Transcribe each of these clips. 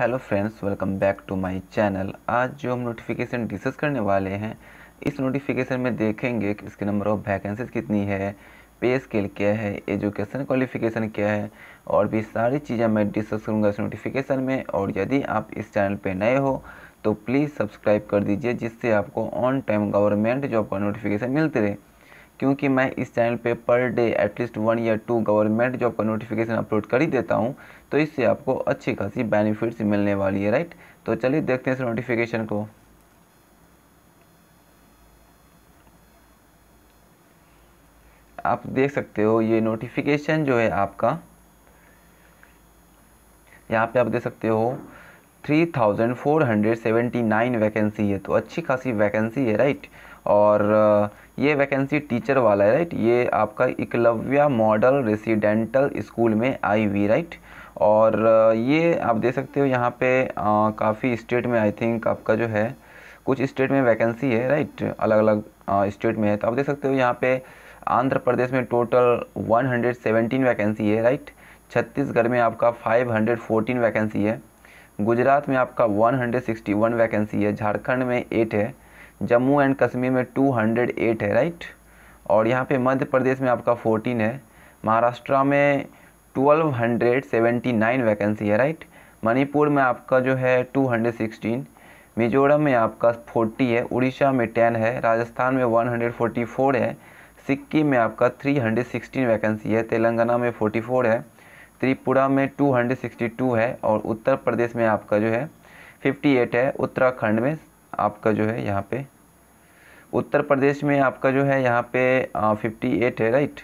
hello friends welcome back to my channel आज जो हम नोटिफिकेशन डिस्कस करने वाले हैं इस नोटिफिकेशन में देखेंगे कि इसके नंबर ऑफ़ वैकेंसीज कितनी है पे स्केल क्या है एजुकेशन क्वालिफिकेशन क्या है और भी सारी चीज़ें मैं डिस्कस करूँगा इस नोटिफिकेशन में और यदि आप इस चैनल पर नए हो तो प्लीज़ सब्सक्राइब कर दीजिए जिससे आपको ऑन टाइम गवर्नमेंट जॉब का नोटिफिकेशन मिलते रहे क्योंकि मैं इस चैनल पे पर डे एटलीस्ट वन या टू गवर्नमेंट जॉब का नोटिफिकेशन अपलोड कर ही देता हूँ तो इससे आपको अच्छी खासी बेनिफिट्स मिलने वाली है राइट तो चलिए देखते हैं इस नोटिफिकेशन को आप देख सकते हो ये नोटिफिकेशन जो है आपका यहाँ पे आप देख सकते हो 3479 वैकेंसी है तो अच्छी खासी वैकेंसी है राइट और ये वैकेंसी टीचर वाला है राइट ये आपका इकलव्या मॉडल रेसिडेंटल स्कूल में आई हुई राइट और ये आप देख सकते हो यहाँ पे काफ़ी स्टेट में आई थिंक आपका जो है कुछ स्टेट में वैकेंसी है राइट अलग अलग स्टेट में है तो आप देख सकते हो यहाँ पे आंध्र प्रदेश में टोटल 117 वैकेंसी है राइट छत्तीसगढ़ में आपका 514 वैकेंसी है गुजरात में आपका 161 वैकेंसी है झारखंड में एट है जम्मू एंड कश्मीर में 208 है राइट और यहाँ पे मध्य प्रदेश में आपका 14 है महाराष्ट्र में 1279 वैकेंसी है राइट मणिपुर में आपका जो है 216 मिजोरम में आपका 40 है उड़ीसा में 10 है राजस्थान में 144 है सिक्किम में आपका 316 वैकेंसी है तेलंगाना में 44 है त्रिपुरा में 262 है और उत्तर प्रदेश में आपका जो है 58 है उत्तराखंड में आपका जो है यहाँ पे उत्तर प्रदेश में आपका जो है यहाँ पे फिफ्टी एट है राइट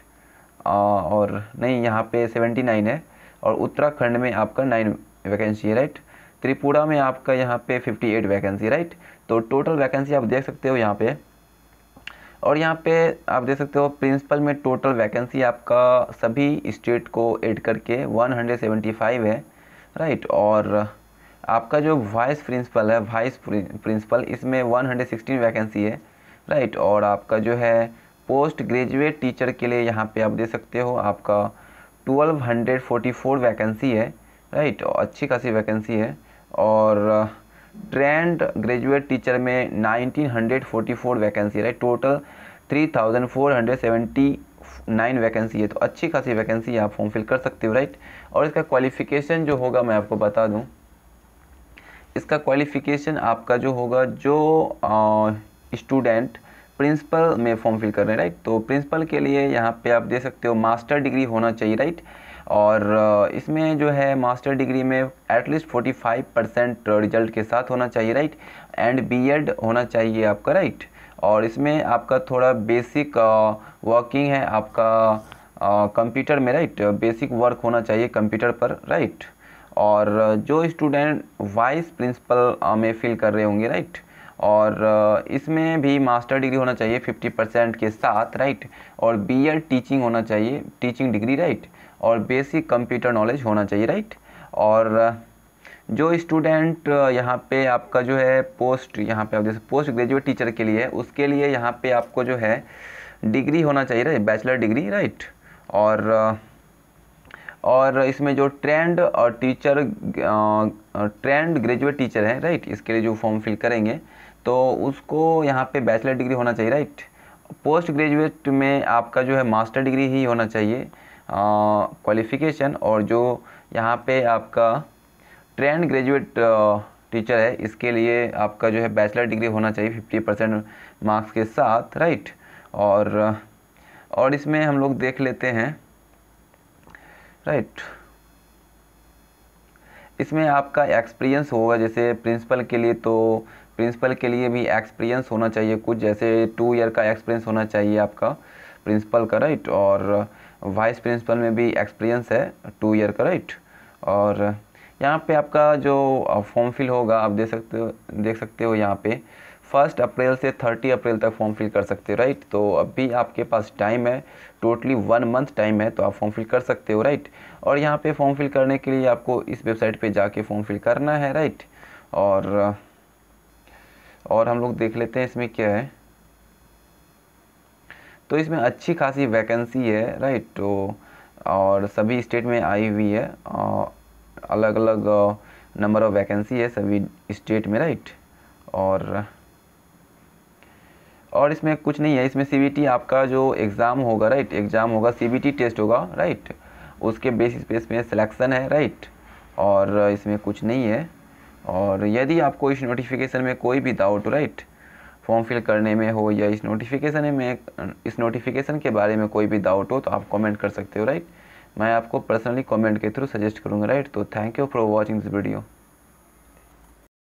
और नहीं यहाँ पे सेवेंटी नाइन है और उत्तराखंड में आपका नाइन वैकेंसी है राइट त्रिपुरा में आपका यहाँ पे 58 वैकेंसी राइट तो टोटल वैकेंसी आप देख सकते हो यहाँ पे और यहाँ पे आप देख सकते हो प्रिंसिपल में टोटल वैकेंसी आपका सभी स्टेट को ऐड करके 175 है राइट और आपका जो वाइस प्रिंसिपल है वाइस प्रिंसिपल इसमें 116 वैकेंसी है राइट और आपका जो है पोस्ट ग्रेजुएट टीचर के लिए यहाँ पे आप दे सकते हो आपका 1244 वैकेंसी है राइट और अच्छी खासी वैकेंसी है और ट्रेंड ग्रेजुएट टीचर में 1944 वैकेंसी है राइट टोटल 3479 वैकेंसी है तो अच्छी खासी वैकेंसी आप फॉर्म फिल कर सकते हो राइट और इसका क्वालिफिकेशन जो होगा मैं आपको बता दूँ इसका क्वालिफिकेशन आपका जो होगा जो स्टूडेंट प्रिंसिपल में फॉर्म फिल कर रहे हैं राइट तो प्रिंसिपल के लिए यहाँ पे आप दे सकते हो मास्टर डिग्री होना चाहिए राइट और इसमें जो है मास्टर डिग्री में एटलीस्ट 45 परसेंट रिजल्ट के साथ होना चाहिए राइट एंड बीएड होना चाहिए आपका राइट और इसमें आपका थोड़ा बेसिक वर्किंग है आपका कंप्यूटर में राइट बेसिक वर्क होना चाहिए कंप्यूटर पर राइट और जो स्टूडेंट वाइस प्रिंसिपल में फ़िल कर रहे होंगे राइट और इसमें भी मास्टर डिग्री होना चाहिए 50 परसेंट के साथ राइट और बी टीचिंग होना चाहिए टीचिंग डिग्री राइट और बेसिक कंप्यूटर नॉलेज होना चाहिए राइट और जो स्टूडेंट यहाँ पे आपका जो है पोस्ट यहाँ पे आप जैसे पोस्ट ग्रेजुएट टीचर के लिए उसके लिए यहाँ पे आपको जो है डिग्री होना चाहिए राइट बैचलर डिग्री राइट और और इसमें जो ट्रेंड और टीचर ट्रेंड ग्रेजुएट टीचर है राइट इसके लिए जो फॉर्म फिल करेंगे तो उसको यहाँ पे बैचलर डिग्री होना चाहिए राइट पोस्ट ग्रेजुएट में आपका जो है मास्टर डिग्री ही होना चाहिए क्वालिफिकेशन और जो यहाँ पे आपका ट्रेंड ग्रेजुएट टीचर है इसके लिए आपका जो है बैचलर डिग्री होना चाहिए फिफ्टी परसेंट मार्क्स के साथ राइट और और इसमें हम लोग देख लेते हैं राइट इसमें आपका एक्सपीरियंस होगा जैसे प्रिंसिपल के लिए तो प्रिंसिपल के लिए भी एक्सपीरियंस होना चाहिए कुछ जैसे टू ईयर का एक्सपीरियंस होना चाहिए आपका प्रिंसिपल का राइट और वाइस प्रिंसिपल में भी एक्सपीरियंस है टू ईयर का राइट और यहाँ पे आपका जो फॉर्म फिल होगा आप देख सकते हो देख सकते हो यहाँ पे फर्स्ट अप्रैल से थर्टी अप्रैल तक फॉर्म फिल कर सकते हो राइट तो अभी आपके पास टाइम है टोटली वन मंथ टाइम है तो आप फॉर्म फिल कर सकते हो राइट और यहाँ पे फॉर्म फिल करने के लिए आपको इस वेबसाइट पे जाके फॉर्म फिल करना है राइट और और हम लोग देख लेते हैं इसमें क्या है तो इसमें अच्छी खासी वैकेंसी है राइट तो और सभी स्टेट में आई हुई है और अलग अलग नंबर ऑफ वैकेंसी है सभी स्टेट में राइट और और इसमें कुछ नहीं है इसमें सी आपका जो एग्ज़ाम होगा राइट एग्ज़ाम होगा सी टेस्ट होगा राइट उसके बेसिस पे इसमें सिलेक्शन है राइट और इसमें कुछ नहीं है और यदि आपको इस नोटिफिकेशन में कोई भी डाउट राइट फॉर्म फिल करने में हो या इस नोटिफिकेशन में इस नोटिफिकेशन के बारे में कोई भी डाउट हो तो आप कमेंट कर सकते हो राइट मैं आपको पर्सनली कमेंट के थ्रू सजेस्ट करूँगा राइट तो thank you for watching this video